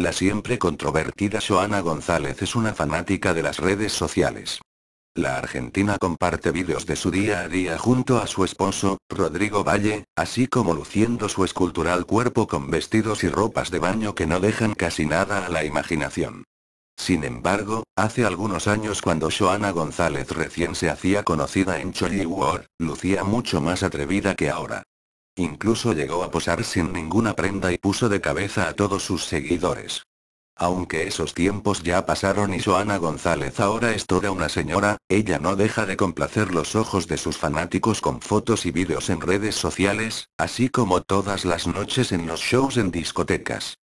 La siempre controvertida Joana González es una fanática de las redes sociales. La argentina comparte vídeos de su día a día junto a su esposo, Rodrigo Valle, así como luciendo su escultural cuerpo con vestidos y ropas de baño que no dejan casi nada a la imaginación. Sin embargo, hace algunos años cuando Joana González recién se hacía conocida en War, lucía mucho más atrevida que ahora. Incluso llegó a posar sin ninguna prenda y puso de cabeza a todos sus seguidores. Aunque esos tiempos ya pasaron y Joana González ahora es toda una señora, ella no deja de complacer los ojos de sus fanáticos con fotos y vídeos en redes sociales, así como todas las noches en los shows en discotecas.